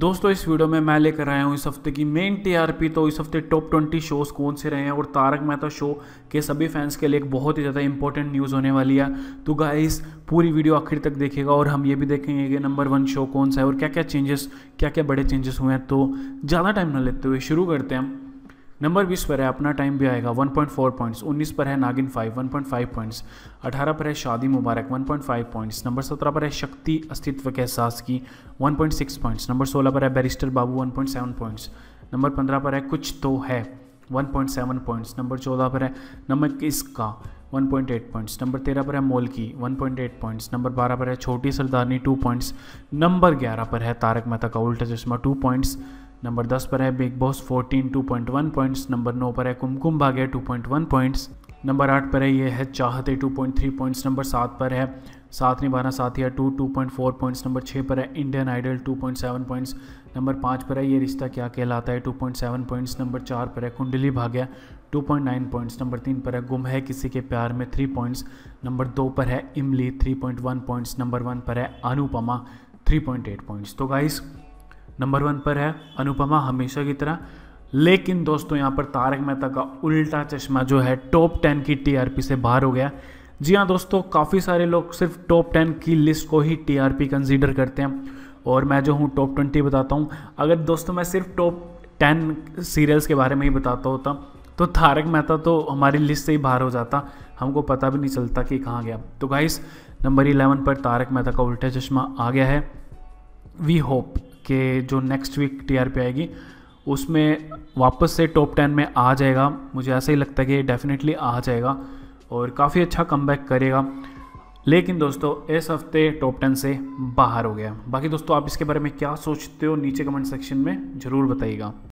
दोस्तों इस वीडियो में मैं लेकर आया हूँ इस हफ्ते की मेन टीआरपी तो इस हफ्ते टॉप ट्वेंटी शोज़ कौन से रहे हैं और तारक मेहता शो के सभी फैंस के लिए एक बहुत ही ज़्यादा इंपॉर्टेंट न्यूज़ होने वाली है तो गाइस पूरी वीडियो आखिर तक देखेगा और हम ये भी देखेंगे कि नंबर वन शो कौन सा है और क्या क्या चेंजेस क्या क्या बड़े चेंजेस हुए हैं तो ज़्यादा टाइम ना लेते हुए शुरू करते हैं हम नंबर बीस पर है अपना टाइम भी आएगा 1.4 पॉइंट्स 19 पर है नागिन फाइव 1.5 पॉइंट्स 18 पर है शादी मुबारक 1.5 पॉइंट्स नंबर 17 पर है शक्ति अस्तित्व के एहसास की 1.6 पॉइंट्स नंबर 16 पर है बैरिस्टर बाबू 1.7 पॉइंट्स नंबर 15 पर है कुछ तो है 1.7 पॉइंट्स नंबर 14 पर है नमक इसका 1.8 पॉइंट्स नंबर 13 पर है मोल की 1.8 पॉइंट्स नंबर 12 पर है छोटी सरदारनी 2 पॉइंट्स नंबर 11 पर है तारक मेहता का उल्टा चश्मा 2 पॉइंट्स नंबर दस पर है Bigg Boss fourteen two point one points number नौ पर है Kumkum Bhagya two point one points number आठ पर है Yeh Hai Chahatein two point three points number सात पर है Saath Nibhana Saathiya two two point four points number छः पर है Indian Idol two point seven points number पाँच पर है Yeh Rishta Kya Kehlata Hai two point seven points number चार पर है Kundali Bhagya two point nine points number तीन पर है गुम है किसी के प्यार में थ्री पॉइंट्स नंबर दो पर है Imli three point one points number one पर है Anupamaa three point eight points तो गाइज़ नंबर वन पर है अनुपमा हमेशा की तरह लेकिन दोस्तों यहाँ पर तारक मेहता का उल्टा चश्मा जो है टॉप टेन की टीआरपी से बाहर हो गया जी हाँ दोस्तों काफ़ी सारे लोग सिर्फ टॉप टेन की लिस्ट को ही टीआरपी कंसीडर करते हैं और मैं जो हूँ टॉप ट्वेंटी बताता हूँ अगर दोस्तों मैं सिर्फ टॉप टेन सीरियल्स के बारे में ही बताता होता तो तारक मेहता तो हमारी लिस्ट से ही बाहर हो जाता हमको पता भी नहीं चलता कि कहाँ गया तो गाइस नंबर इलेवन पर तारक मेहता का उल्टा चश्मा आ गया है वी होप के जो नेक्स्ट वीक टी आएगी उसमें वापस से टॉप टेन में आ जाएगा मुझे ऐसा ही लगता है कि डेफिनेटली आ जाएगा और काफ़ी अच्छा कम करेगा लेकिन दोस्तों इस हफ्ते टॉप टेन से बाहर हो गया बाकी दोस्तों आप इसके बारे में क्या सोचते हो नीचे कमेंट सेक्शन में ज़रूर बताइएगा